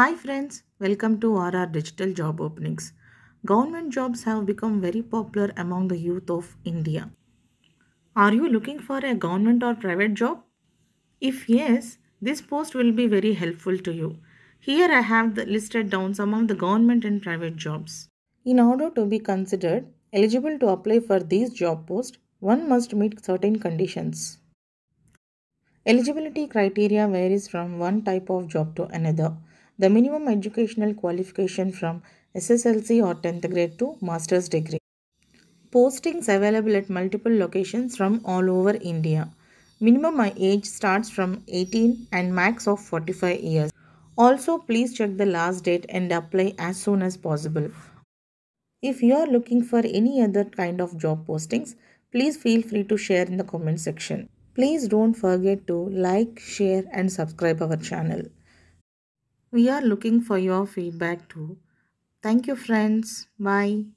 Hi friends, welcome to RR Digital Job Openings. Government jobs have become very popular among the youth of India. Are you looking for a government or private job? If yes, this post will be very helpful to you. Here I have listed down some of the government and private jobs. In order to be considered eligible to apply for these job posts, one must meet certain conditions. Eligibility criteria varies from one type of job to another the minimum educational qualification from SSLC or 10th grade to master's degree. Postings available at multiple locations from all over India. Minimum age starts from 18 and max of 45 years. Also, please check the last date and apply as soon as possible. If you are looking for any other kind of job postings, please feel free to share in the comment section. Please don't forget to like, share and subscribe our channel. We are looking for your feedback too. Thank you, friends. Bye.